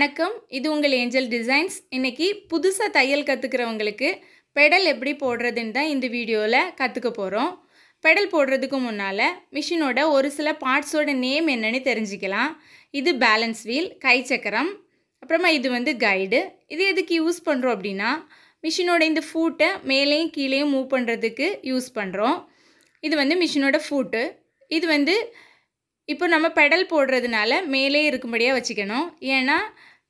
வணக்கம் இது உங்கள் ஏஞ்சல் டிசைன்ஸ் இன்றைக்கி புதுசாக தையல் கற்றுக்கிறவங்களுக்கு பெடல் எப்படி போடுறதுன்னு தான் இந்த வீடியோவில் கற்றுக்க போகிறோம் பெடல் போடுறதுக்கு முன்னால் மிஷினோட ஒரு சில பார்ட்ஸோட நேம் என்னன்னு தெரிஞ்சுக்கலாம் இது பேலன்ஸ் வீல் கை சக்கரம் அப்புறமா இது வந்து கைடு இது எதுக்கு யூஸ் பண்ணுறோம் அப்படின்னா மிஷினோட இந்த ஃபூட்டை மேலேயும் கீழேயும் மூவ் பண்ணுறதுக்கு யூஸ் பண்ணுறோம் இது வந்து மிஷினோட ஃபூட்டு இது வந்து இப்போ நம்ம பெடல் போடுறதுனால மேலே இருக்கும்படியாக வச்சுக்கணும் ஏன்னா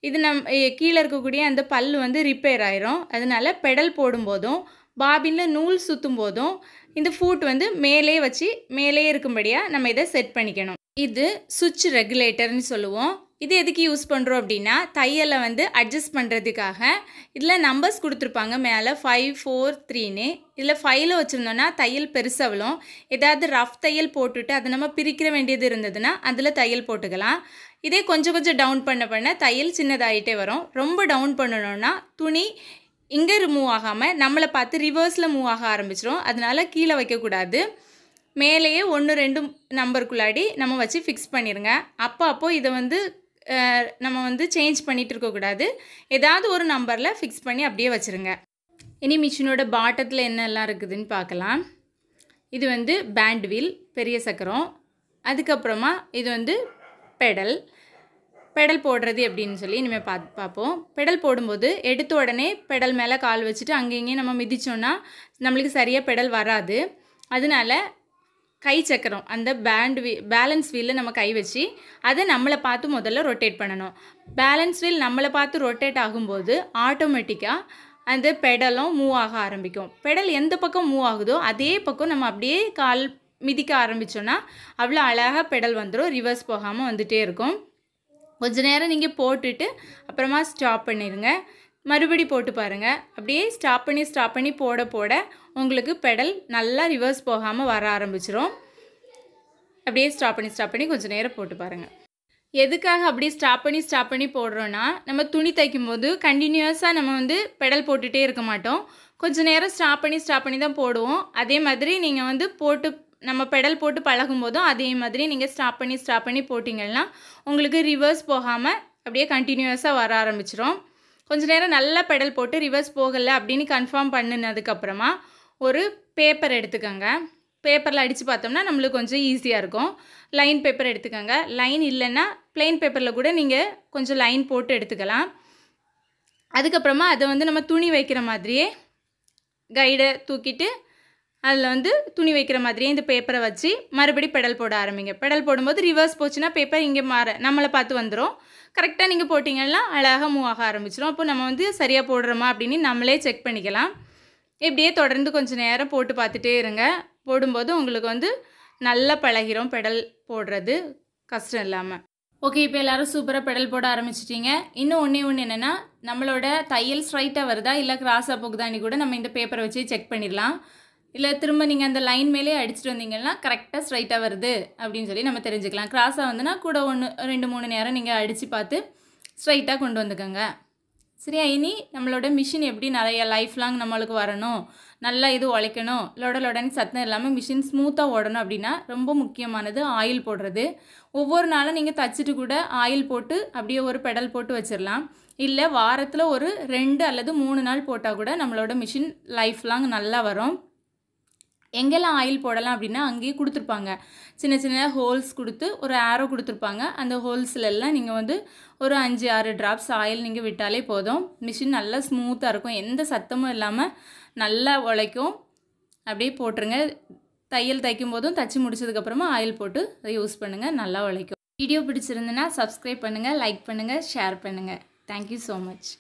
இது நம் கீழே இருக்கக்கூடிய அந்த பல் வந்து ரிப்பேர் ஆயிரும் அதனால் பெடல் போடும்போதும் பாபினில் நூல் சுற்றும் போதும் இந்த ஃபூட் வந்து மேலே வச்சு மேலே இருக்கும்படியாக நம்ம இதை செட் பண்ணிக்கணும் இது சுவிட்ச் ரெகுலேட்டர்னு சொல்லுவோம் இது எதுக்கு யூஸ் பண்ணுறோம் அப்படின்னா தையலை வந்து அட்ஜஸ்ட் பண்ணுறதுக்காக இதில் நம்பர்ஸ் கொடுத்துருப்பாங்க மேலே ஃபைவ் ஃபோர் த்ரீன்னு இதில் ஃபைவ்ல வச்சுருந்தோன்னா தையல் பெருசவளும் ஏதாவது ரஃப் தையல் போட்டுட்டு அதை நம்ம பிரிக்கிற வேண்டியது இருந்ததுன்னா அதில் தையல் போட்டுக்கலாம் இதே கொஞ்சம் கொஞ்சம் டவுன் பண்ண பண்ண தையல் சின்னதாகிட்டே வரும் ரொம்ப டவுன் பண்ணணும்னா துணி இங்கே மூவ் ஆகாமல் நம்மளை பார்த்து ரிவர்ஸில் மூவ் ஆக ஆரம்பிச்சிடும் அதனால் கீழே வைக்கக்கூடாது மேலேயே ஒன்று ரெண்டு நம்பருக்குள்ளாடி நம்ம வச்சு ஃபிக்ஸ் பண்ணிடுங்க அப்போ அப்போது இதை வந்து நம்ம வந்து சேஞ்ச் பண்ணிகிட்டு இருக்கக்கூடாது ஏதாவது ஒரு நம்பரில் ஃபிக்ஸ் பண்ணி அப்படியே வச்சுருங்க இனி மிஷினோட பாட்டத்தில் என்னெல்லாம் இருக்குதுன்னு பார்க்கலாம் இது வந்து பேண்ட்வீல் பெரிய சக்கரம் அதுக்கப்புறமா இது வந்து பெடல் பெடல் போடுறது அப்படின்னு சொல்லி இனிமேல் பா பார்ப்போம் பெடல் போடும்போது எடுத்த உடனே பெடல் மேலே கால் வச்சுட்டு அங்கேயும் நம்ம மிதித்தோன்னா நம்மளுக்கு சரியாக பெடல் வராது அதனால கை சக்கரம் அந்த பேண்ட் வீ பேலன்ஸ் வீலில் நம்ம கை வச்சு அதை நம்மளை பார்த்து முதல்ல ரொட்டேட் பண்ணணும் பேலன்ஸ் வீல் நம்மளை பார்த்து ரொட்டேட் ஆகும்போது ஆட்டோமேட்டிக்காக அந்த பெடலும் மூவ் ஆக ஆரம்பிக்கும் பெடல் எந்த பக்கம் மூவ் ஆகுதோ அதே பக்கம் நம்ம அப்படியே கால் மிதிக்க ஆரம்பித்தோன்னா அவ்வளோ அழகாக பெடல் வந்துடும் ரிவர்ஸ் போகாமல் வந்துகிட்டே இருக்கும் கொஞ்ச நேரம் நீங்கள் போட்டுட்டு அப்புறமா ஸ்டாப் பண்ணிடுங்க மறுபடி போட்டு பாருங்கள் அப்படியே ஸ்டாப் பண்ணி ஸ்டாப் பண்ணி போட போட உங்களுக்கு பெடல் நல்லா ரிவர்ஸ் போகாமல் வர ஆரம்பிச்சிரும் அப்படியே ஸ்டாப் பண்ணி ஸ்டாப் பண்ணி கொஞ்சம் நேரம் போட்டு பாருங்கள் எதுக்காக அப்படி ஸ்டாப் பண்ணி ஸ்டாப் பண்ணி போடுறோன்னா நம்ம துணி தைக்கும் போது கண்டினியூஸாக நம்ம வந்து பெடல் போட்டுகிட்டே இருக்க மாட்டோம் கொஞ்சம் நேரம் ஸ்டாப் பண்ணி ஸ்டாப் பண்ணி தான் போடுவோம் அதே மாதிரி நீங்கள் வந்து போட்டு நம்ம பெடல் போட்டு பழகும் போதும் அதே மாதிரி நீங்கள் ஸ்டாப் பண்ணி ஸ்டாப் பண்ணி போட்டிங்கன்னா உங்களுக்கு ரிவர்ஸ் போகாமல் அப்படியே கண்டினியூஸாக வர ஆரம்பிச்சிரும் கொஞ்ச நேரம் நல்லா பெடல் போட்டு ரிவர்ஸ் போகலை அப்படின்னு கன்ஃபார்ம் பண்ணினதுக்கப்புறமா ஒரு பேப்பர் எடுத்துக்கோங்க பேப்பரில் அடித்து பார்த்தோம்னா நம்மளுக்கு கொஞ்சம் ஈஸியாக இருக்கும் லைன் பேப்பர் எடுத்துக்கோங்க லைன் இல்லைன்னா பிளெயின் பேப்பரில் கூட நீங்கள் கொஞ்சம் லைன் போட்டு எடுத்துக்கலாம் அதுக்கப்புறமா அதை வந்து நம்ம துணி வைக்கிற மாதிரியே கைடை தூக்கிட்டு அதில் வந்து துணி வைக்கிற மாதிரியே இந்த பேப்பரை வச்சு மறுபடி பெடல் போட ஆரம்பிங்க பெடல் போடும்போது ரிவர்ஸ் போச்சுன்னா பேப்பர் இங்கே மாற நம்மளை பார்த்து வந்துடும் கரெக்டாக நீங்கள் போட்டிங்கன்னா அழகாக மூவ் ஆக ஆரம்பிச்சிடும் அப்போ நம்ம வந்து சரியாக போடுறோமா அப்படின்னு நம்மளே செக் பண்ணிக்கலாம் இப்படியே தொடர்ந்து கொஞ்சம் நேரம் போட்டு பார்த்துட்டே இருங்க போடும்போது உங்களுக்கு வந்து நல்லா பழகிறோம் பெடல் போடுறது கஷ்டம் இல்லாமல் ஓகே இப்போ எல்லாரும் சூப்பராக பெடல் போட ஆரம்பிச்சிட்டிங்க இன்னும் ஒன்றே ஒன்று என்னென்னா நம்மளோட தையல் ஸ்ட்ரைட்டாக வருதா இல்லை கிராஸாக போகுதான்னு கூட நம்ம இந்த பேப்பரை வச்சு செக் பண்ணிடலாம் இல்லை திரும்ப நீங்கள் அந்த லைன் மேலே அடிச்சுட்டு வந்தீங்கன்னா கரெக்டாக ஸ்ட்ரைட்டாக வருது அப்படின்னு சொல்லி நம்ம தெரிஞ்சுக்கலாம் கிராஸாக வந்துன்னா கூட ஒன்று ரெண்டு மூணு நேரம் நீங்கள் அடித்து பார்த்து ஸ்ட்ரைட்டாக கொண்டு வந்துக்கோங்க சரியா இனி நம்மளோட மிஷின் எப்படி நிறைய லைஃப் லாங் நம்மளுக்கு வரணும் நல்லா இது உழைக்கணும் லொடலொடன்னு சத்தம் இல்லாமல் மிஷின் ஸ்மூத்தாக ஓடணும் அப்படின்னா ரொம்ப முக்கியமானது ஆயில் போடுறது ஒவ்வொரு நாளும் நீங்கள் தச்சுட்டு கூட ஆயில் போட்டு அப்படியே ஒரு பெடல் போட்டு வச்சிடலாம் இல்லை வாரத்தில் ஒரு ரெண்டு அல்லது மூணு நாள் போட்டால் கூட நம்மளோட மிஷின் லைஃப் லாங் நல்லா வரும் எங்கெல்லாம் ஆயில் போடலாம் அப்படின்னா அங்கேயே கொடுத்துருப்பாங்க சின்ன சின்ன ஹோல்ஸ் கொடுத்து ஒரு ஆரோ கொடுத்துருப்பாங்க அந்த ஹோல்ஸ்லெல்லாம் நீங்கள் வந்து ஒரு அஞ்சு ஆறு ட்ராப்ஸ் ஆயில் நீங்கள் விட்டாலே போதும் மிஷின் நல்லா ஸ்மூத்தாக இருக்கும் எந்த சத்தமும் இல்லாமல் நல்லா உழைக்கும் அப்படியே போட்டுருங்க தையல் தைக்கும் போதும் தச்சு முடிச்சதுக்கப்புறமா ஆயில் போட்டு அதை யூஸ் பண்ணுங்கள் நல்லா உழைக்கும் வீடியோ பிடிச்சிருந்துன்னா சப்ஸ்கிரைப் பண்ணுங்கள் லைக் பண்ணுங்கள் ஷேர் பண்ணுங்கள் தேங்க்யூ ஸோ மச்